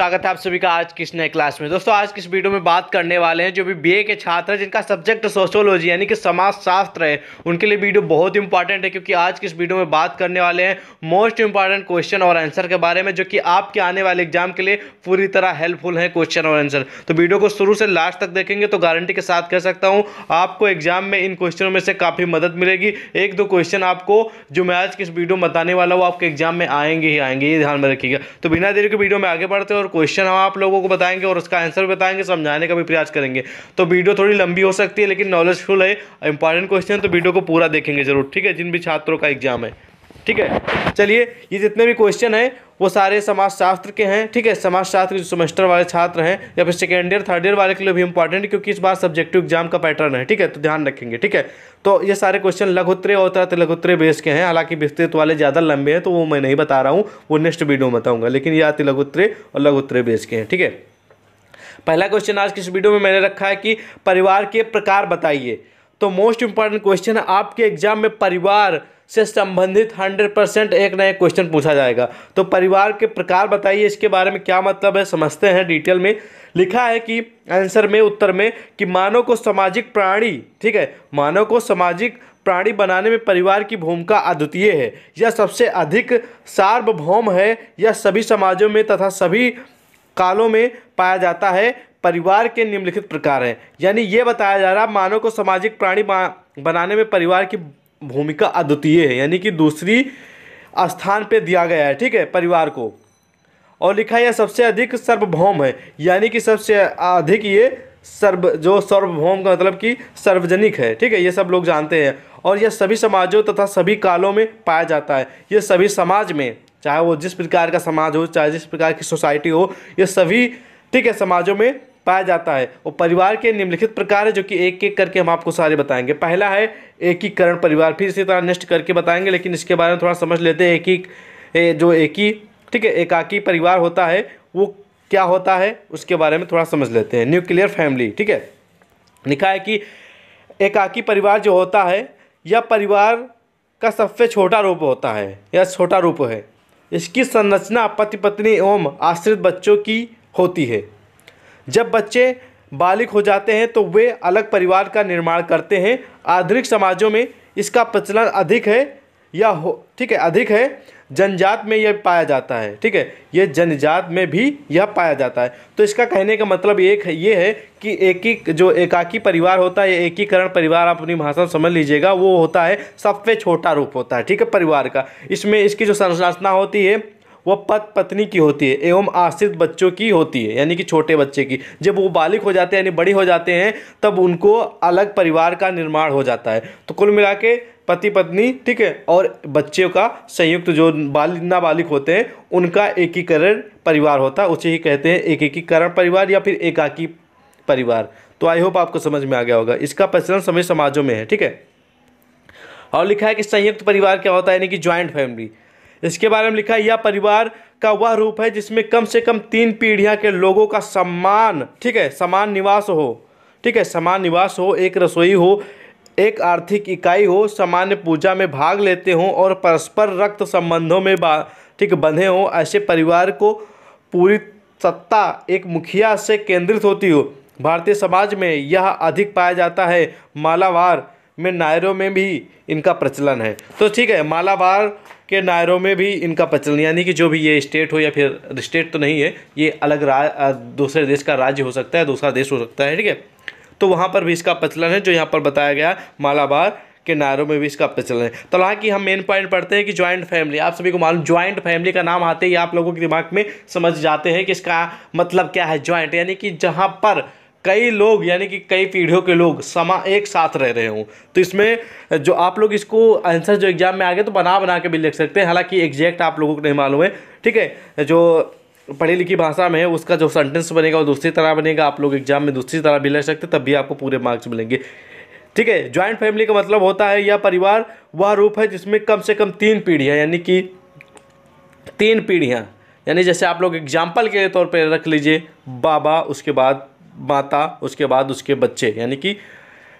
स्वागत है आप सभी का आज किस नए क्लास में दोस्तों आज किस वीडियो में बात करने वाले हैं जो भी बीए के छात्र हैं जिनका सब्जेक्ट सोशोलॉजी यानी कि समाजशास्त्र है उनके लिए वीडियो बहुत इंपॉर्टेंट है क्योंकि आज किस वीडियो में बात करने वाले हैं मोस्ट इंपॉर्टेंट क्वेश्चन और आंसर के बारे में जो कि आपके आने वाले एग्जाम के लिए पूरी तरह हेल्पफुल है क्वेश्चन और आंसर तो वीडियो को शुरू से लास्ट तक देखेंगे तो गारंटी के साथ कह सकता हूँ आपको एग्जाम में इन क्वेश्चनों में से काफ़ी मदद मिलेगी एक दो क्वेश्चन आपको जो मैं आज किस वीडियो में बताने वाला हूँ आपके एग्जाम में आएंगे ही आएंगे ये ध्यान में रखिएगा तो बिना देर के वीडियो में आगे बढ़ते और क्वेश्चन हम आप लोगों को बताएंगे और उसका आंसर बताएंगे समझाने का भी प्रयास करेंगे तो वीडियो थोड़ी लंबी हो सकती है लेकिन नॉलेजफुल है इंपॉर्टेंट क्वेश्चन तो वीडियो को पूरा देखेंगे जरूर ठीक है जिन भी छात्रों का एग्जाम है ठीक है चलिए ये जितने भी क्वेश्चन हैं वो सारे समाजशास्त्र के हैं ठीक है समाजशास्त्र के जो सेमेस्टर वाले छात्र हैं या फिर सेकेंड ईयर थर्ड ईयर वाले के लिए भी इंपॉर्टेंट है क्योंकि इस बार सब्जेक्टिव एग्जाम का पैटर्न है ठीक है तो ध्यान रखेंगे ठीक है तो ये सारे क्वेश्चन लघुत्तरे और तरह बेस के हैं हालांकि विस्तृत वाले ज़्यादा लंबे हैं तो वो मैं नहीं बता रहा हूँ वो नेक्स्ट वीडियो में बताऊँगा लेकिन ये आते लघुत्तरे और लघुत्तरे बेस के हैं ठीक है पहला क्वेश्चन आज की इस वीडियो में मैंने रखा है कि परिवार के प्रकार बताइए तो मोस्ट इंपॉर्टेंट क्वेश्चन है आपके एग्जाम में परिवार से संबंधित 100 परसेंट एक नए क्वेश्चन पूछा जाएगा तो परिवार के प्रकार बताइए इसके बारे में क्या मतलब है समझते हैं डिटेल में लिखा है कि आंसर में उत्तर में कि मानव को सामाजिक प्राणी ठीक है मानव को सामाजिक प्राणी बनाने में परिवार की भूमिका अद्वितीय है यह सबसे अधिक सार्वभौम है यह सभी समाजों में तथा सभी कालों में पाया जाता है परिवार के निम्नलिखित प्रकार हैं यानी ये बताया जा रहा है मानव को सामाजिक प्राणी बनाने में परिवार की भूमिका अद्वितीय है यानी कि दूसरी स्थान पे दिया गया है ठीक है परिवार को और लिखा यह सबसे अधिक सर्वभौम है यानी कि सबसे अधिक ये सर्व जो सर्वभौम का मतलब कि सार्वजनिक है ठीक है ये सब लोग जानते हैं और यह सभी समाजों तथा सभी कालों में पाया जाता है ये सभी समाज में चाहे वो जिस प्रकार का समाज हो चाहे जिस प्रकार की सोसाइटी हो ये सभी ठीक है समाजों में पाया जाता है और परिवार के निम्नलिखित प्रकार है जो कि एक एक करके हम आपको सारे बताएंगे पहला है एकीकरण परिवार फिर इसी तरह निष्ठ करके बताएंगे लेकिन इसके बारे में थोड़ा समझ लेते हैं एक ही जो एक ही ठीक है एकाकी परिवार होता है वो क्या होता है उसके बारे में थोड़ा समझ लेते हैं न्यूक्लियर फैमिली ठीक है लिखा है कि एकाकी परिवार जो होता है यह परिवार का सबसे छोटा रूप होता है यह छोटा रूप है इसकी संरचना पति पत्नी एवं आश्रित बच्चों की होती है जब बच्चे बालिक हो जाते हैं तो वे अलग परिवार का निर्माण करते हैं आधुनिक समाजों में इसका प्रचलन अधिक है या हो ठीक है अधिक है जनजात में यह पाया जाता है ठीक है ये जनजात में भी यह पाया जाता है तो इसका कहने का मतलब एक है ये है कि एक ही जो एकाकी परिवार होता है एकीकरण परिवार आप अपनी भाषा समझ लीजिएगा वो होता है सबसे छोटा रूप होता है ठीक है परिवार का इसमें इसकी जो संरचना होती है वह पत पत्नी की होती है एवं आश्रित बच्चों की होती है यानी कि छोटे बच्चे की जब वो बालिक हो जाते हैं यानी बड़े हो जाते हैं तब उनको अलग परिवार का निर्माण हो जाता है तो कुल मिला के पति पत्नी ठीक है और बच्चे का संयुक्त जो बालिक नाबालिग होते हैं उनका एकीकरण परिवार होता है उसे ही कहते हैं एक एकीकरण परिवार या फिर एकाकी परिवार तो आई होप आपको समझ में आ गया होगा इसका प्रचलन समय समाजों में है ठीक है और लिखा है कि संयुक्त परिवार क्या होता है यानी कि ज्वाइंट फैमिली इसके बारे में लिखा यह परिवार का वह रूप है जिसमें कम से कम तीन पीढ़ियां के लोगों का सम्मान ठीक है समान निवास हो ठीक है समान निवास हो एक रसोई हो एक आर्थिक इकाई हो सामान्य पूजा में भाग लेते हों और परस्पर रक्त संबंधों में ठीक बंधे हों ऐसे परिवार को पूरी सत्ता एक मुखिया से केंद्रित होती हो भारतीय समाज में यह अधिक पाया जाता है मालावार में नायरों में भी इनका प्रचलन है तो ठीक है मालावार के नायरों में भी इनका प्रचलन यानी कि जो भी ये स्टेट हो या फिर स्टेट तो नहीं है ये अलग रा दूसरे देश का राज्य हो सकता है दूसरा देश हो सकता है ठीक है तो वहाँ पर भी इसका प्रचलन है जो यहाँ पर बताया गया मालाबार के नायरों में भी इसका प्रचलन है तो हालांकि हम मेन पॉइंट पढ़ते हैं कि ज्वाइंट फैमिली आप सभी को मालूम ज्वाइंट फैमिली का नाम आते ही आप लोगों के दिमाग में समझ जाते हैं कि इसका मतलब क्या है ज्वाइंट यानी कि जहाँ पर कई लोग यानी कि कई पीढ़ियों के लोग समा एक साथ रह रहे हों तो इसमें जो आप लोग इसको आंसर जो एग्ज़ाम में आ गए तो बना बना के भी लिख सकते हैं हालांकि एग्जैक्ट आप लोगों को नहीं मालूम है ठीक है जो पढ़ी लिखी भाषा में है उसका जो सेंटेंस बनेगा वो दूसरी तरह बनेगा आप लोग एग्जाम में दूसरी तरह भी ले सकते तब भी आपको पूरे मार्क्स मिलेंगे ठीक है ज्वाइंट फैमिली का मतलब होता है यह परिवार वह रूप है जिसमें कम से कम तीन पीढ़ियाँ यानी कि तीन पीढ़ियाँ यानी जैसे आप लोग एग्जाम्पल के तौर पर रख लीजिए बाबा उसके बाद माता उसके बाद उसके बच्चे यानी कि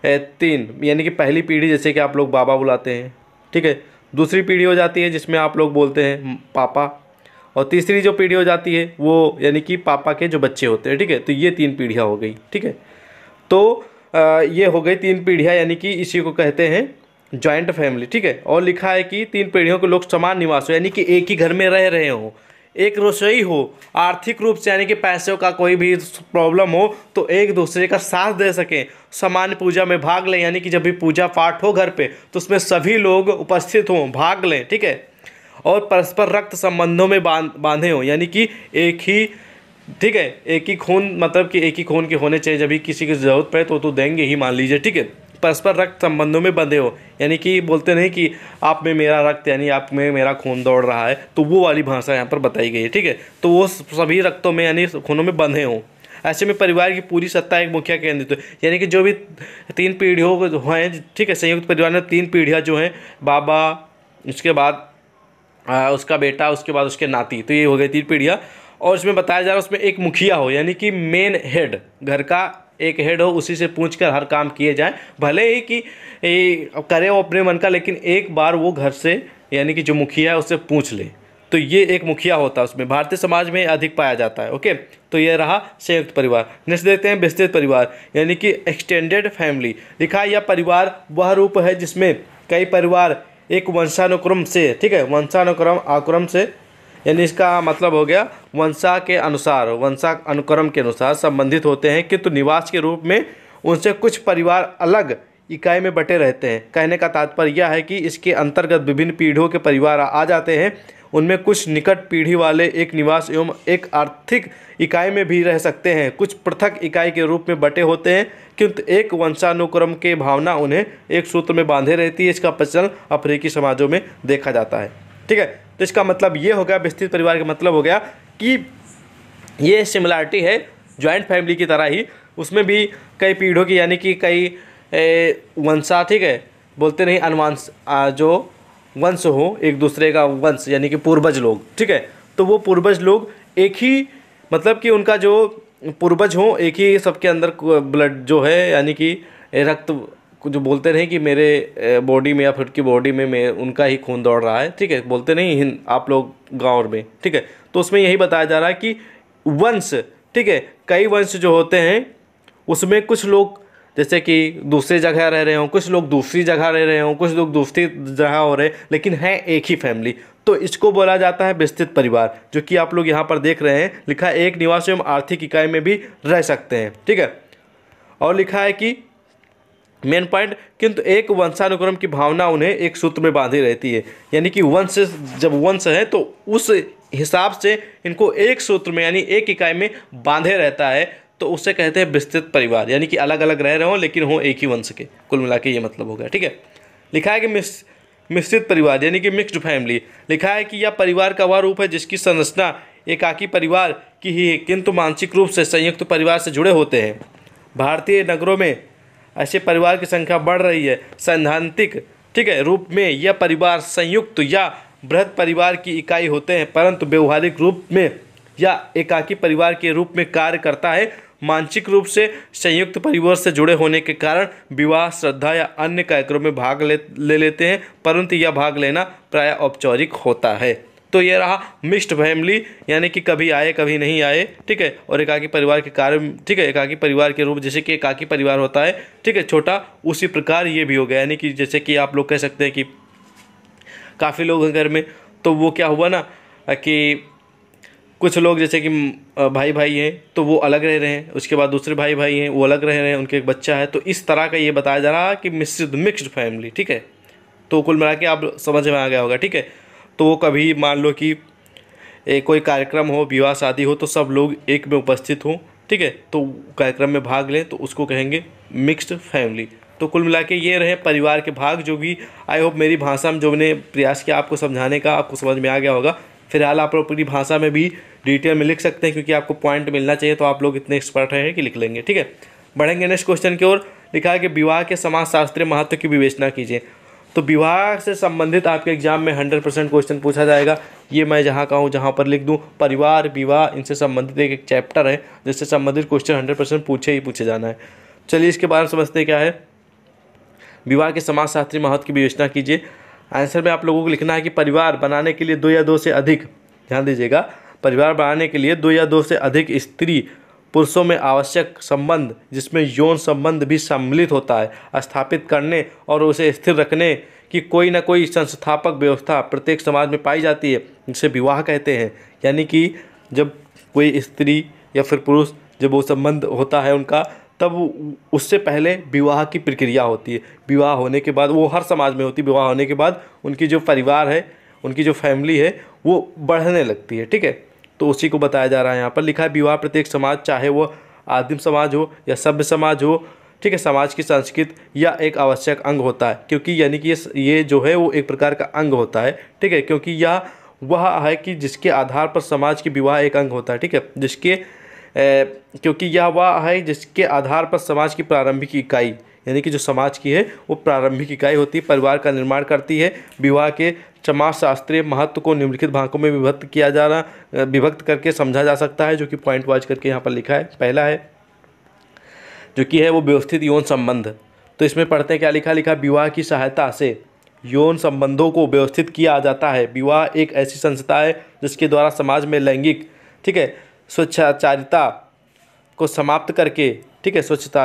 तीन यानी कि पहली पीढ़ी जैसे कि आप लोग बाबा बुलाते हैं ठीक है दूसरी पीढ़ी हो जाती है जिसमें आप लोग बोलते हैं पापा और तीसरी जो पीढ़ी हो जाती है वो यानी कि पापा के जो बच्चे होते हैं ठीक है तो ये तीन पीढ़ियाँ हो गई ठीक है तो आ, ये हो गई तीन पीढ़ियाँ यानी कि इसी को कहते हैं जॉइंट फैमिली ठीक है और लिखा है कि तीन पीढ़ियों के लोग समान निवास हो यानी कि एक ही घर में रह रहे हों एक रसोई हो आर्थिक रूप से यानी कि पैसों का कोई भी प्रॉब्लम हो तो एक दूसरे का साथ दे सकें सामान्य पूजा में भाग लें यानी कि जब भी पूजा पाठ हो घर पे तो उसमें सभी लोग उपस्थित हों भाग लें ठीक है और परस्पर रक्त संबंधों में बांध बांधे हों यानी कि एक ही ठीक है एक ही खून मतलब कि एक ही खून के होने चाहिए जब भी किसी की जरूरत पड़े तो तो देंगे ही मान लीजिए ठीक है परस्पर रक्त संबंधों में बंधे हो यानी कि बोलते नहीं कि आप में मेरा रक्त यानी आप में मेरा खून दौड़ रहा है तो वो वाली भाषा यहाँ पर बताई गई है ठीक है तो वो सभी रक्तों में यानी खूनों में बंधे हों ऐसे में परिवार की पूरी सत्ता एक मुखिया केंद्रित है यानी कि जो भी तीन पीढ़ियों हैं ठीक है संयुक्त परिवार में तीन पीढ़ियाँ जो हैं बाबा उसके बाद आ, उसका बेटा उसके बाद उसके नाती तो ये हो गई तीन पीढ़ियाँ और इसमें बताया जा रहा है उसमें एक मुखिया हो यानी कि मेन हेड घर का एक हेड हो उसी से पूछ कर हर काम किए जाएँ भले ही कि करे वो अपने मन का लेकिन एक बार वो घर से यानी कि जो मुखिया है उससे पूछ ले तो ये एक मुखिया होता है उसमें भारतीय समाज में अधिक पाया जाता है ओके तो ये रहा संयुक्त परिवार नेक्स्ट देखते हैं विस्तृत परिवार यानी कि एक्सटेंडेड फैमिली लिखा यह परिवार वह रूप है जिसमें कई परिवार एक वंशानुक्रम से ठीक है वंशानुक्रम आक्रम से यानी इसका मतलब हो गया वंशा के अनुसार वंशा अनुक्रम के अनुसार संबंधित होते हैं किंतु निवास के रूप में उनसे कुछ परिवार अलग इकाई में बटे रहते हैं कहने का तात्पर्य यह है कि इसके अंतर्गत विभिन्न पीढ़ियों के परिवार आ जाते हैं उनमें कुछ निकट पीढ़ी वाले एक निवास एवं एक आर्थिक इकाई में भी रह सकते हैं कुछ पृथक इकाई के रूप में बटे होते हैं किंतु एक वंशानुक्रम के भावना उन्हें एक सूत्र में बांधे रहती है इसका प्रचलन अफ्रीकी समाजों में देखा जाता है ठीक है तो इसका मतलब ये हो गया विस्तृत परिवार का मतलब हो गया कि ये सिमिलरिटी है ज्वाइंट फैमिली की तरह ही उसमें भी कई पीढ़ों की यानी कि कई वंशा ठीक है बोलते नहीं अनुवंश जो वंश हो एक दूसरे का वंश यानी कि पूर्वज लोग ठीक है तो वो पूर्वज लोग एक ही मतलब कि उनका जो पूर्वज हो एक ही सबके अंदर ब्लड जो है यानी कि रक्त जो बोलते नहीं कि मेरे बॉडी में या फिर की बॉडी में मैं उनका ही खून दौड़ रहा है ठीक है बोलते नहीं हिंद आप लोग गाँव में ठीक है तो उसमें यही बताया जा रहा है कि वंश ठीक है कई वंश जो होते हैं उसमें कुछ लोग जैसे कि दूसरी जगह रह रहे हों कुछ लोग दूसरी जगह रह रहे हों कुछ लोग दूसरी जगह हो रहे लेकिन हैं एक ही फैमिली तो इसको बोला जाता है विस्तृत परिवार जो कि आप लोग यहाँ पर देख रहे हैं लिखा है एक निवास एवं आर्थिक इकाई में भी रह सकते हैं ठीक है और लिखा है कि मेन पॉइंट किंतु एक वंशानुक्रम की भावना उन्हें एक सूत्र में बांधी रहती है यानी कि वंश जब वंश है तो उस हिसाब से इनको एक सूत्र में यानी एक इकाई में बांधे रहता है तो उसे कहते हैं विस्तृत परिवार यानी कि अलग अलग रह रहे हों लेकिन हों एक ही वंश के कुल मिला के ये मतलब हो गया ठीक है लिखा है कि मिस मिश्रित परिवार यानी कि मिक्स्ड फैमिली लिखा है कि यह परिवार का वह रूप है जिसकी संरचना एकाकी परिवार की ही किंतु मानसिक रूप से संयुक्त परिवार से जुड़े होते हैं भारतीय नगरों में ऐसे परिवार की संख्या बढ़ रही है सैद्धांतिक ठीक है रूप में यह परिवार संयुक्त या बृहद परिवार की इकाई होते हैं परंतु व्यवहारिक रूप में या एकाकी परिवार के रूप में कार्य करता है मानसिक रूप से संयुक्त परिवार से जुड़े होने के कारण विवाह श्रद्धा या अन्य कार्यक्रम में भाग ले ले लेते हैं परंतु यह भाग लेना प्राय औपचारिक होता है तो ये रहा मिक्स्ड फैमिली यानी कि कभी आए कभी नहीं आए ठीक है और एकाकी परिवार के कार्य ठीक है एकाकी परिवार के रूप जैसे कि एकाकी परिवार होता है ठीक है छोटा उसी प्रकार ये भी हो गया यानी कि जैसे कि आप लोग कह सकते हैं कि काफ़ी लोग हैं घर में तो वो क्या हुआ ना कि कुछ लोग जैसे कि भाई भाई हैं तो वो अलग रह रहे हैं उसके बाद दूसरे भाई भाई हैं वो अलग रह रहे हैं उनके एक बच्चा है तो इस तरह का ये बताया जा रहा है कि मिश्रित मिक्स्ड फैमिली ठीक है तो कुल मिला के आप समझ में आ गया होगा ठीक है तो वो कभी मान लो कि कोई कार्यक्रम हो विवाह शादी हो तो सब लोग एक में उपस्थित हों ठीक है तो कार्यक्रम में भाग लें तो उसको कहेंगे मिक्स्ड फैमिली तो कुल मिला के ये रहे परिवार के भाग जो भी आई होप मेरी भाषा में जो मैंने प्रयास किया आपको समझाने का आपको समझ में आ गया होगा फिलहाल आप लोग पूरी भाषा में भी डिटेल में लिख सकते हैं क्योंकि आपको पॉइंट मिलना चाहिए तो आप लोग इतने एक्सपर्ट हैं कि लिख लेंगे ठीक है बढ़ेंगे नेक्स्ट क्वेश्चन की ओर लिखा है कि विवाह के समाजशास्त्रीय महत्व की विवेचना कीजिए तो विवाह से संबंधित आपके एग्जाम में हंड्रेड परसेंट क्वेश्चन पूछा जाएगा ये मैं जहाँ का हूँ जहाँ पर लिख दूँ परिवार विवाह इनसे संबंधित एक एक चैप्टर है जिससे संबंधित क्वेश्चन हंड्रेड परसेंट पूछे ही पूछे जाना है चलिए इसके बारे में समझते क्या है विवाह के समाजशास्त्री महत्व की विवेचना कीजिए आंसर में आप लोगों को लिखना है कि परिवार बनाने के लिए दो या दो से अधिक ध्यान दीजिएगा परिवार बनाने के लिए दो या दो से अधिक स्त्री पुरुषों में आवश्यक संबंध जिसमें यौन संबंध भी सम्मिलित होता है स्थापित करने और उसे स्थिर रखने की कोई ना कोई संस्थापक व्यवस्था प्रत्येक समाज में पाई जाती है जिसे विवाह कहते हैं यानी कि जब कोई स्त्री या फिर पुरुष जब वो संबंध होता है उनका तब उससे पहले विवाह की प्रक्रिया होती है विवाह होने के बाद वो हर समाज में होती है विवाह होने के बाद उनकी जो परिवार है उनकी जो फैमिली है वो बढ़ने लगती है ठीक है तो उसी को बताया जा रहा है यहाँ पर लिखा है विवाह प्रत्येक समाज चाहे वह आदिम समाज हो या सभ्य समाज हो ठीक है समाज की संस्कृति या एक आवश्यक अंग होता है क्योंकि यानी कि ये ये जो है वो एक प्रकार का अंग होता है ठीक है क्योंकि यह वह है कि जिसके आधार पर समाज की विवाह एक अंग होता है ठीक है जिसके ए, क्योंकि यह वह है जिसके आधार पर समाज की प्रारंभिक इकाई यानी कि जो समाज की है वो प्रारंभिक इकाई होती है परिवार का निर्माण करती है विवाह के चमार शास्त्रीय महत्व को निम्नलिखित भागों में विभक्त किया जा रहा विभक्त करके समझा जा सकता है जो कि पॉइंट वाइज करके यहाँ पर लिखा है पहला है जो कि है वो व्यवस्थित यौन संबंध तो इसमें पढ़ते हैं क्या लिखा लिखा विवाह की सहायता से यौन संबंधों को व्यवस्थित किया जाता है विवाह एक ऐसी संस्था है जिसके द्वारा समाज में लैंगिक ठीक है स्वच्छाचारिता को समाप्त करके ठीक है स्वच्छता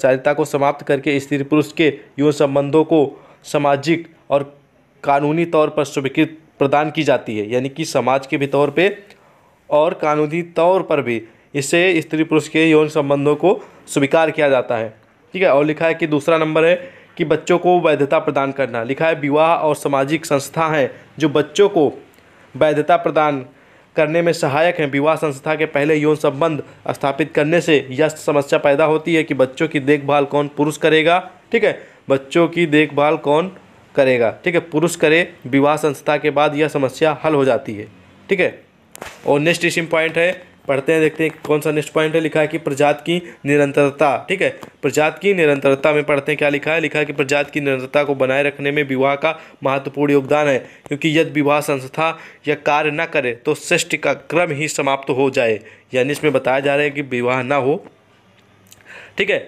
चारिता को समाप्त करके स्त्री पुरुष के यौन संबंधों को सामाजिक और कानूनी तौर पर स्वीकृत प्रदान की जाती है यानी कि समाज के भी तौर पे और कानूनी तौर पर भी इससे स्त्री पुरुष के यौन संबंधों को स्वीकार किया जाता है ठीक है और लिखा है कि दूसरा नंबर है कि बच्चों को वैधता प्रदान करना लिखा है विवाह और सामाजिक संस्था हैं जो बच्चों को वैधता प्रदान करने में सहायक हैं विवाह संस्था के पहले यौन संबंध स्थापित करने से यह समस्या पैदा होती है कि बच्चों की देखभाल कौन पुरुष करेगा ठीक है बच्चों की देखभाल कौन करेगा ठीक है पुरुष करे विवाह संस्था के बाद यह समस्या हल हो जाती है ठीक है और नेक्स्ट इसम पॉइंट है पढ़ते हैं देखते हैं कौन सा नेक्स्ट पॉइंट है लिखा है कि प्रजात की निरंतरता ठीक है प्रजात की निरंतरता में पढ़ते हैं क्या लिखा है लिखा है कि प्रजात की निरंतरता को बनाए रखने में विवाह का महत्वपूर्ण योगदान है क्योंकि यदि विवाह संस्था या कार्य न करे तो सृष्टि का क्रम ही समाप्त हो जाए यानी इसमें बताया जा रहा है कि विवाह ना हो ठीक है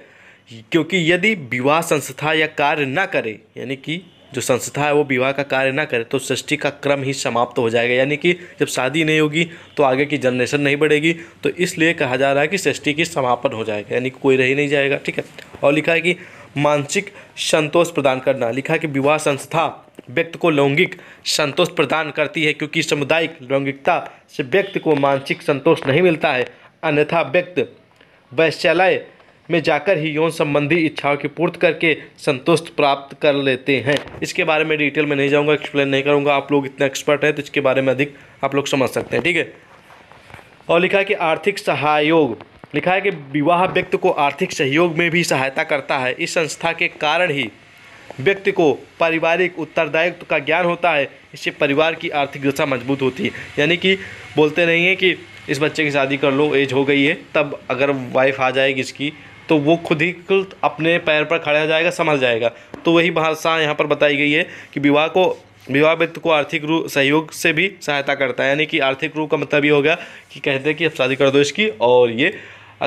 क्योंकि यदि विवाह संस्था या कार्य ना करे यानी कि जो संस्था है वो विवाह का कार्य ना करे तो सृष्टि का क्रम ही समाप्त हो जाएगा यानी कि जब शादी नहीं होगी तो आगे की जनरेशन नहीं बढ़ेगी तो इसलिए कहा जा रहा है कि सृष्टि की समापन हो जाएगा यानी कि कोई रह नहीं जाएगा ठीक है और लिखा है कि मानसिक संतोष प्रदान करना लिखा है कि विवाह संस्था व्यक्ति को लौंगिक संतोष प्रदान करती है क्योंकि सामुदायिक लौंगिकता से व्यक्ति को मानसिक संतोष नहीं मिलता है अन्यथा व्यक्ति वैश्यालय में जाकर ही यौन संबंधी इच्छाओं की पूर्ति करके संतुष्ट प्राप्त कर लेते हैं इसके बारे में डिटेल में नहीं जाऊँगा एक्सप्लेन नहीं करूँगा आप लोग इतना एक्सपर्ट हैं तो इसके बारे में अधिक आप लोग समझ सकते हैं ठीक है और लिखा है कि आर्थिक सहयोग लिखा है कि विवाह व्यक्ति को आर्थिक सहयोग में भी सहायता करता है इस संस्था के कारण ही व्यक्ति को पारिवारिक उत्तरदायित्व का ज्ञान होता है इससे परिवार की आर्थिक दशा मजबूत होती है यानी कि बोलते नहीं हैं कि इस बच्चे की शादी कर लो एज हो गई है तब अगर वाइफ आ जाएगी इसकी तो वो खुद ही अपने पैर पर खड़ा हो जाएगा संभल जाएगा तो वही भाषा यहाँ पर बताई गई है कि विवाह को विवाह वित्त को आर्थिक रूप सहयोग से भी सहायता करता है यानी कि आर्थिक रूप का मतलब ये होगा कि कहते हैं कि अब शादी कर दो इसकी और ये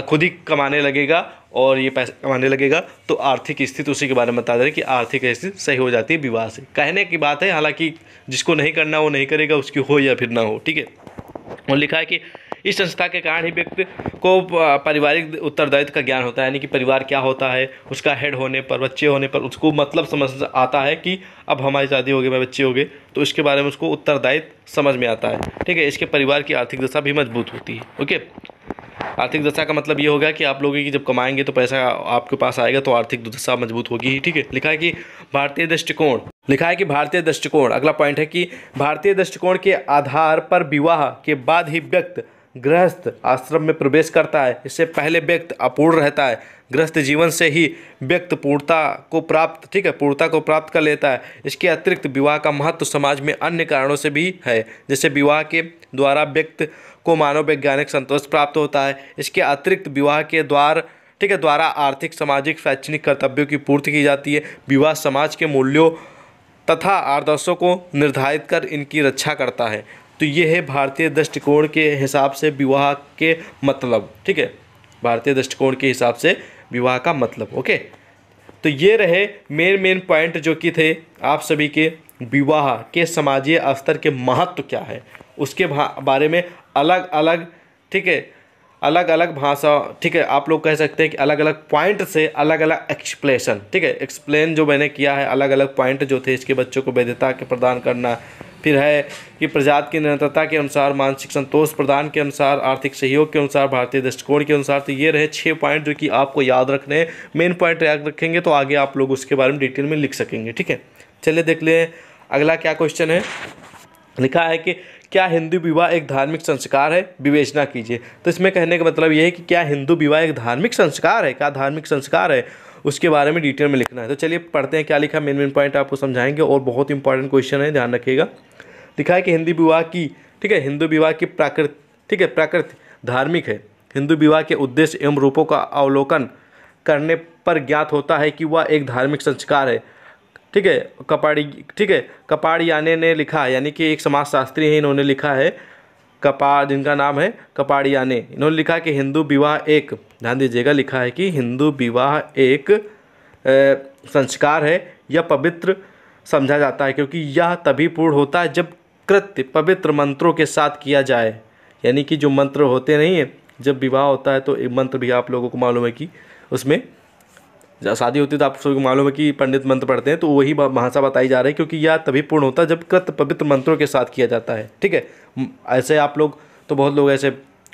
खुद ही कमाने लगेगा और ये पैसे कमाने लगेगा तो आर्थिक स्थिति उसी के बारे में बता दे रहे कि आर्थिक स्थिति सही हो जाती है विवाह से कहने की बात है हालांकि जिसको नहीं करना वो नहीं करेगा उसकी हो या फिर ना हो ठीक है और लिखा है कि इस संस्था के कारण ही व्यक्ति को पारिवारिक उत्तरदायित्व का ज्ञान होता है यानी कि परिवार क्या होता है उसका हेड होने पर बच्चे होने पर उसको मतलब समझ आता है कि अब हमारी शादी होगी मैं बच्चे हो गए तो इसके बारे में उसको उत्तरदायित्व समझ में आता है ठीक है इसके परिवार की आर्थिक दशा भी मजबूत होती है ओके आर्थिक दशा का मतलब ये होगा कि आप लोग की जब कमाएंगे तो पैसा आपके पास आएगा तो आर्थिक दशा मजबूत होगी ठीक है लिखा है कि भारतीय दृष्टिकोण लिखा है कि भारतीय दृष्टिकोण अगला पॉइंट है कि भारतीय दृष्टिकोण के आधार पर विवाह के बाद ही व्यक्त गृहस्थ आश्रम में प्रवेश करता है इससे पहले व्यक्ति अपूर्ण रहता है गृहस्थ जीवन से ही व्यक्ति पूर्णता को प्राप्त ठीक है पूर्णता को प्राप्त कर लेता है इसके अतिरिक्त विवाह का महत्व समाज में अन्य कारणों से भी है जैसे विवाह के द्वारा व्यक्ति को मानव वैज्ञानिक संतोष प्राप्त होता है इसके अतिरिक्त विवाह के द्वार ठीक है द्वारा आर्थिक सामाजिक शैक्षणिक कर्तव्यों की पूर्ति की जाती है विवाह समाज के मूल्यों तथा आदर्शों को निर्धारित कर इनकी रक्षा करता है तो ये है भारतीय दृष्टिकोण के हिसाब से विवाह के मतलब ठीक है भारतीय दृष्टिकोण के हिसाब से विवाह का मतलब ओके तो ये रहे मेन मेन पॉइंट जो कि थे आप सभी के विवाह के सामाजिक स्तर के महत्व क्या है उसके बारे में अलग अलग ठीक है अलग अलग भाषा ठीक है आप लोग कह सकते हैं कि अलग अलग पॉइंट से अलग अलग एक्सप्लेशन ठीक है एक्सप्लेन जो मैंने किया है अलग अलग पॉइंट जो थे इसके बच्चों को वैधता के प्रदान करना फिर है कि प्रजात की निरंतरता के अनुसार मानसिक संतोष प्रदान के अनुसार आर्थिक सहयोग के अनुसार भारतीय दृष्टिकोण के अनुसार तो ये रहे छः पॉइंट जो कि आपको याद रखने हैं मेन पॉइंट याद रखेंगे तो आगे आप लोग उसके बारे में डिटेल में लिख सकेंगे ठीक है चलिए देख लें अगला क्या क्वेश्चन है लिखा है कि क्या हिंदू विवाह एक धार्मिक संस्कार है विवेचना कीजिए तो इसमें कहने का मतलब यह है कि क्या हिंदू विवाह एक धार्मिक संस्कार है क्या धार्मिक संस्कार है उसके बारे में डिटेल में लिखना है तो चलिए पढ़ते हैं क्या लिखा मेन मेन पॉइंट आपको समझाएंगे और बहुत इंपॉर्टेंट क्वेश्चन है ध्यान रखिएगा लिखा है कि हिंदी विवाह की ठीक है हिंदू विवाह की प्राकृत ठीक है प्राकृत धार्मिक है हिंदू विवाह के उद्देश्य एवं रूपों का अवलोकन करने पर ज्ञात होता है कि वह एक धार्मिक संस्कार है ठीक है कपाड़ी ठीक है कपाड़ याने ने लिखा यानी कि एक समाजशास्त्री है इन्होंने लिखा है कपा जिनका नाम है कपाड़िया ने इन्होंने लिखा कि हिंदू विवाह एक ध्यान दीजिएगा लिखा है कि हिंदू विवाह एक संस्कार है यह पवित्र समझा जाता है क्योंकि यह तभी पूर्ण होता है जब कृत्य पवित्र मंत्रों के साथ किया जाए यानी कि जो मंत्र होते नहीं हैं जब विवाह होता है तो एक मंत्र भी आप लोगों को मालूम है कि उसमें शादी होती है तो आप सभी को मालूम है कि पंडित मंत्र पढ़ते हैं तो वही भाषा बताई जा रही है क्योंकि यह तभी पूर्ण होता है जब कृत पवित्र मंत्रों के साथ किया जाता है ठीक है ऐसे आप लोग तो बहुत लोग ऐसे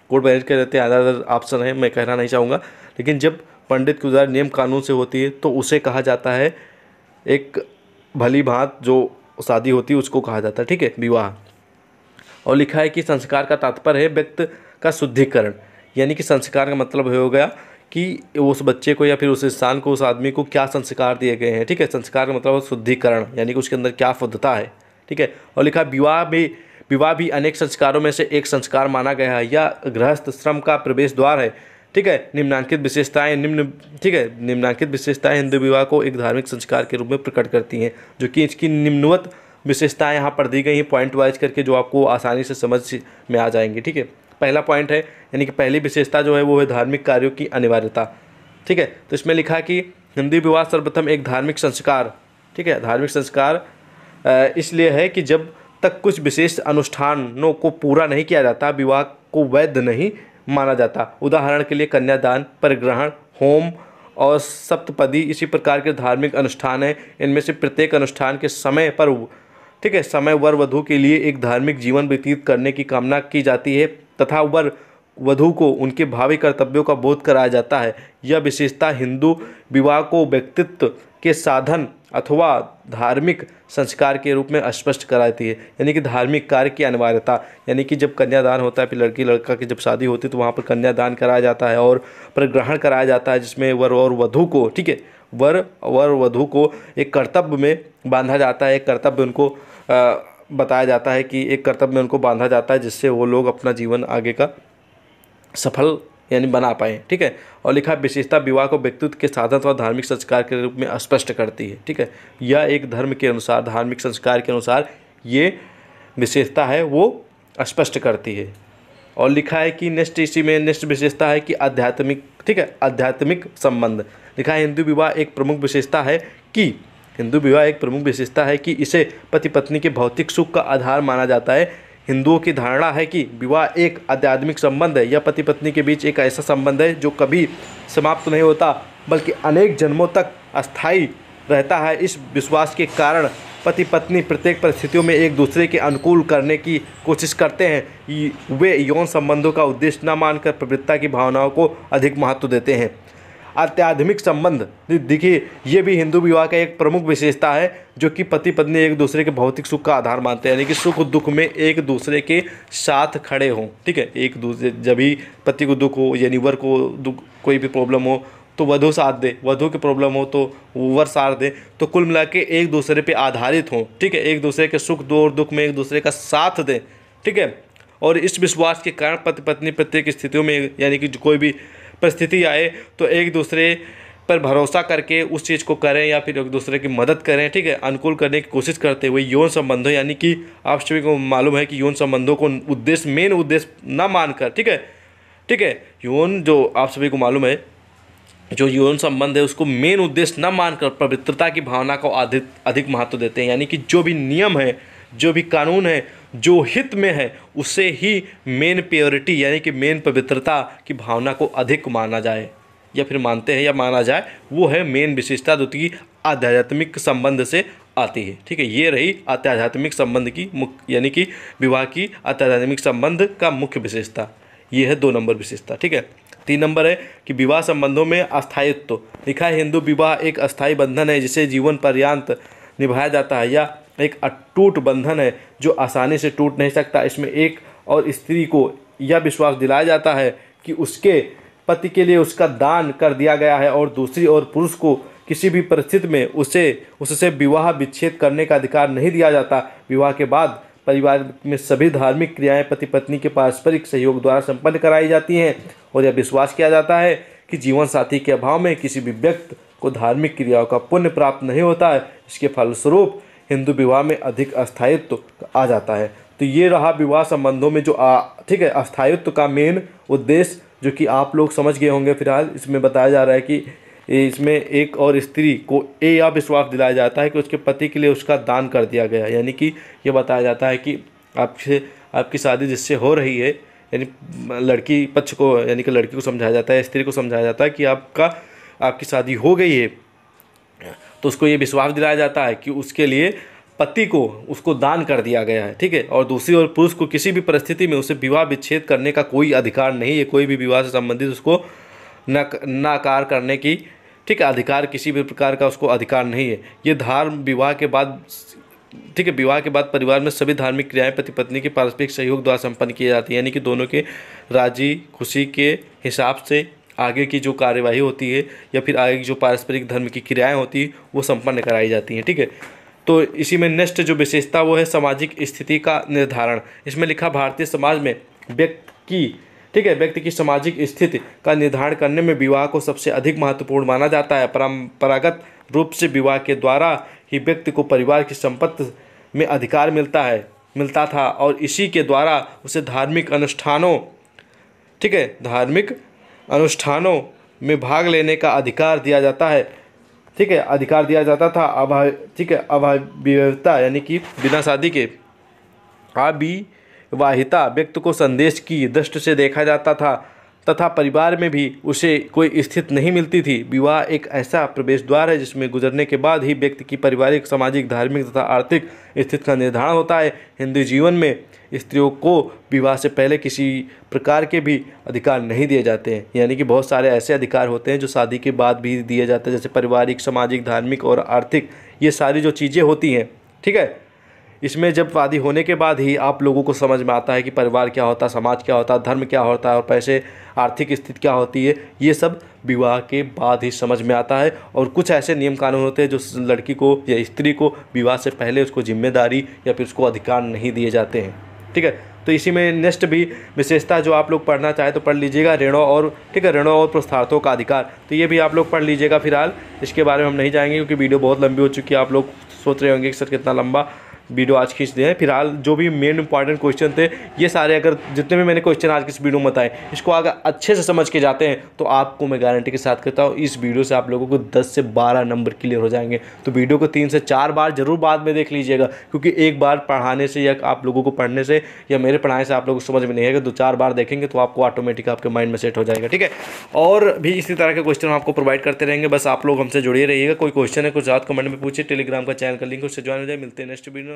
कोर्ट बैलेंस कर रहते हैं अदर ऑप्शन है मैं कहना नहीं चाहूँगा लेकिन जब पंडित की उदार नियम कानून से होती है तो उसे कहा जाता है एक भली भांत जो शादी होती है उसको कहा जाता है ठीक है विवाह और लिखा है कि संस्कार का तात्पर्य है व्यक्त का शुद्धिकरण यानी कि संस्कार का मतलब हो गया कि उस बच्चे को या फिर उस इंसान को उस आदमी को क्या संस्कार दिए गए हैं ठीक है संस्कार का मतलब शुद्धिकरण यानी कि उसके अंदर क्या शुद्धता है ठीक है और लिखा विवाह भी विवाह भी अनेक संस्कारों में से एक संस्कार माना गया है या गृहस्थ श्रम का प्रवेश द्वार है ठीक है निम्नांकित विशेषताएं निम्न ठीक है निम्नांकित विशेषताएं हिंदू विवाह को एक धार्मिक संस्कार के रूप में प्रकट करती हैं जो कि इसकी निम्नवत विशेषताएं यहाँ पर दी गई हैं पॉइंट वाइज करके जो आपको आसानी से समझ में आ जाएंगी ठीक है पहला पॉइंट है यानी कि पहली विशेषता जो है वो है धार्मिक कार्यों की अनिवार्यता ठीक है तो इसमें लिखा कि हिंदी विवाह सर्वप्रथम एक धार्मिक संस्कार ठीक है धार्मिक संस्कार इसलिए है कि जब तक कुछ विशेष अनुष्ठानों को पूरा नहीं किया जाता विवाह को वैध नहीं माना जाता उदाहरण के लिए कन्यादान परिग्रहण होम और सप्तपदी इसी प्रकार के धार्मिक अनुष्ठान हैं इनमें से प्रत्येक अनुष्ठान के समय पर ठीक है समय वर वधु के लिए एक धार्मिक जीवन व्यतीत करने की कामना की जाती है तथा वर वधु को उनके भावी कर्तव्यों का बोध कराया जाता है यह विशेषता हिंदू विवाह को व्यक्तित्व के साधन अथवा धार्मिक संस्कार के रूप में स्पष्ट कराती है यानी कि धार्मिक कार्य की अनिवार्यता यानी कि जब कन्यादान होता है फिर लड़की लड़का की जब शादी होती है तो वहाँ पर कन्यादान कराया जाता है और प्रग्रहण कराया जाता है जिसमें वर और वधु को ठीक है वर वर वधु को एक कर्तव्य में बांधा जाता है एक कर्तव्य उनको आ, बताया जाता है कि एक कर्तव्य में उनको बांधा जाता है जिससे वो लोग अपना जीवन आगे का सफल यानी बना पाए ठीक है और लिखा विशेषता विवाह को व्यक्तित्व के साधन तथा धार्मिक संस्कार के रूप में स्पष्ट करती है ठीक है यह एक धर्म के अनुसार धार्मिक संस्कार के अनुसार ये विशेषता है वो स्पष्ट करती है और लिखा है कि नेक्स्ट इसी में नेक्स्ट विशेषता है कि आध्यात्मिक ठीक है आध्यात्मिक संबंध लिखा है हिंदू विवाह एक प्रमुख विशेषता है कि हिंदू विवाह एक प्रमुख विशेषता है कि इसे पति पत्नी के भौतिक सुख का आधार माना जाता है हिंदुओं की धारणा है कि विवाह एक आध्यात्मिक संबंध है या पति पत्नी के बीच एक ऐसा संबंध है जो कभी समाप्त नहीं होता बल्कि अनेक जन्मों तक अस्थायी रहता है इस विश्वास के कारण पति पत्नी प्रत्येक परिस्थितियों में एक दूसरे के अनुकूल करने की कोशिश करते हैं वे यौन संबंधों का उद्देश्य न मानकर पवित्रता की भावनाओं को अधिक महत्व देते हैं अत्याधुनिक संबंध देखिए ये भी हिंदू विवाह का एक प्रमुख विशेषता है जो कि पति पत्नी एक दूसरे के भौतिक सुख का आधार मानते हैं यानी कि सुख दुख में एक दूसरे के साथ खड़े हों ठीक है एक दूसरे जब भी पति को दुख हो यानी वर को दुख कोई भी प्रॉब्लम हो तो वधु साथ दे वधु की प्रॉब्लम हो तो वर साथ दे तो कुल मिला के एक दूसरे पे आधारित हों ठीक है एक दूसरे के सुख दो और दुख में एक दूसरे का साथ दें ठीक है और इस विश्वास के कारण पति पत्नी प्रत्येक स्थितियों में यानी कि कोई भी परिस्थिति आए तो एक दूसरे पर भरोसा करके उस चीज़ को करें या फिर एक दूसरे की मदद करें ठीक है अनुकूल करने की कोशिश करते हुए यौन संबंधों यानी कि आप सभी को मालूम है कि यौन संबंधों को उद्देश्य मेन उद्देश्य ना मानकर ठीक है ठीक है यौन जो आप सभी को मालूम है जो यौन संबंध है उसको मेन उद्देश्य न मानकर पवित्रता की भावना को अधिक अधिक महत्व देते हैं यानी कि जो भी नियम है जो भी कानून है जो हित में है उसे ही मेन प्योरिटी यानी कि मेन पवित्रता की भावना को अधिक माना जाए या फिर मानते हैं या माना जाए वो है मेन विशेषता जो कि आध्यात्मिक संबंध से आती है ठीक है ये रही आध्यात्मिक संबंध की मुख्य यानी कि विवाह की आध्यात्मिक संबंध का मुख्य विशेषता ये है दो नंबर विशेषता ठीक है तीन नंबर है कि विवाह संबंधों में अस्थायित्व लिखा है हिंदू विवाह एक अस्थायी बंधन है जिसे जीवन पर्यांत निभाया जाता है या एक अटूट बंधन है जो आसानी से टूट नहीं सकता इसमें एक और स्त्री को यह विश्वास दिलाया जाता है कि उसके पति के लिए उसका दान कर दिया गया है और दूसरी ओर पुरुष को किसी भी परिस्थिति में उसे उससे विवाह विच्छेद करने का अधिकार नहीं दिया जाता विवाह के बाद परिवार में सभी धार्मिक क्रियाएं पति पत्नी के पारस्परिक सहयोग द्वारा संपन्न कराई जाती हैं और यह विश्वास किया जाता है कि जीवन साथी के अभाव में किसी भी व्यक्ति को धार्मिक क्रियाओं का पुण्य प्राप्त नहीं होता है इसके फलस्वरूप हिंदू विवाह में अधिक अस्थायित्व तो आ जाता है तो ये रहा विवाह संबंधों में जो ठीक है अस्थायित्व तो का मेन उद्देश्य जो कि आप लोग समझ गए होंगे फिलहाल इसमें बताया जा रहा है कि इसमें एक और स्त्री को ए या विश्वास दिलाया जाता है कि उसके पति के लिए उसका दान कर दिया गया यानी कि यह बताया जाता है कि आपसे आपकी शादी जिससे हो रही है यानी लड़की पक्ष को यानी कि लड़की को समझाया जाता है स्त्री को समझाया जाता है कि आपका आपकी शादी हो गई है उसको ये विश्वास दिलाया जाता है कि उसके लिए पति को उसको दान कर दिया गया है ठीक है और दूसरी ओर पुरुष को किसी भी परिस्थिति में उसे विवाह विच्छेद करने का कोई अधिकार नहीं है कोई भी विवाह से संबंधित उसको नाकार करने की ठीक है अधिकार किसी भी प्रकार का उसको अधिकार नहीं है ये धर्म विवाह के बाद ठीक है विवाह के बाद परिवार में सभी धार्मिक क्रियाएं पति पत्नी के पारस्परिक सहयोग द्वारा संपन्न किए जाती है यानी कि दोनों के राजी खुशी के हिसाब से आगे की जो कार्यवाही होती है या फिर आगे की जो पारस्परिक धर्म की क्रियाएँ होती है वो संपन्न कराई जाती हैं ठीक है तो इसी में नेक्स्ट जो विशेषता वो है सामाजिक स्थिति का निर्धारण इसमें लिखा भारतीय समाज में व्यक्ति की ठीक है व्यक्ति की सामाजिक स्थिति का निर्धारण करने में विवाह को सबसे अधिक महत्वपूर्ण माना जाता है परंपरागत रूप से विवाह के द्वारा ही व्यक्ति को परिवार की संपत्ति में अधिकार मिलता है मिलता था और इसी के द्वारा उसे धार्मिक अनुष्ठानों ठीक है धार्मिक अनुष्ठानों में भाग लेने का अधिकार दिया जाता है ठीक है अधिकार दिया जाता था अभा ठीक है अभाविता यानी कि बिना शादी के अविवाहिता व्यक्ति को संदेश की दृष्टि से देखा जाता था तथा परिवार में भी उसे कोई स्थिति नहीं मिलती थी विवाह एक ऐसा प्रवेश द्वार है जिसमें गुजरने के बाद ही व्यक्ति की पारिवारिक सामाजिक धार्मिक तथा आर्थिक स्थिति का निर्धारण होता है हिंदू जीवन में स्त्रियों को विवाह से पहले किसी प्रकार के भी अधिकार नहीं दिए जाते हैं यानी कि बहुत सारे ऐसे अधिकार होते हैं जो शादी के बाद भी दिए जाते हैं जैसे पारिवारिक सामाजिक धार्मिक और आर्थिक ये सारी जो चीज़ें होती हैं ठीक है इसमें जब वादी होने के बाद ही आप लोगों को समझ में आता है कि परिवार क्या होता है समाज क्या होता है धर्म क्या होता है और पैसे आर्थिक स्थिति क्या होती है ये सब विवाह के बाद ही समझ में आता है और कुछ ऐसे नियम कानून होते हैं जो लड़की को या स्त्री को विवाह से पहले उसको जिम्मेदारी या फिर उसको अधिकार नहीं दिए जाते हैं ठीक है तो इसी में नेक्स्ट भी विशेषता जो आप लोग पढ़ना चाहे तो पढ़ लीजिएगा ऋणों और ठीक है ऋणों और प्रस्थार्थों का अधिकार तो ये भी आप लोग पढ़ लीजिएगा फिलहाल इसके बारे में हम नहीं जाएंगे क्योंकि वीडियो बहुत लंबी हो चुकी है आप लोग सोच रहे होंगे कि सर कितना लंबा वीडियो आज दिया है फिलहाल जो भी मेन इंपॉर्टेंट क्वेश्चन थे ये सारे अगर जितने भी मैंने क्वेश्चन आज किस वीडियो में बताए इसको अगर अच्छे से समझ के जाते हैं तो आपको मैं गारंटी के साथ कहता हूँ इस वीडियो से आप लोगों को दस से बारह नंबर क्लियर हो जाएंगे तो वीडियो को तीन से चार बार जरूर बाद में देख लीजिएगा क्योंकि एक बार पढ़ाने से या आप लोगों को पढ़ने से या मेरे पढ़ाने से आप लोगों को समझ में नहीं आएगा दो तो चार बार देखेंगे तो आपको ऑटोमेटिक आपके माइंड में सेट हो जाएगा ठीक है और भी इसी तरह के क्वेश्चन आपको प्रोवाइड करते रहेंगे बस आप लोग हमसे जुड़े रहिएगा कोई क्वेश्चन है कुछ रात कमेंट में पूछिए टेलीग्राम का चैनल का लिंक उससे ज्वाइन हो जाए मिलते हैं नेक्स्ट वीडियो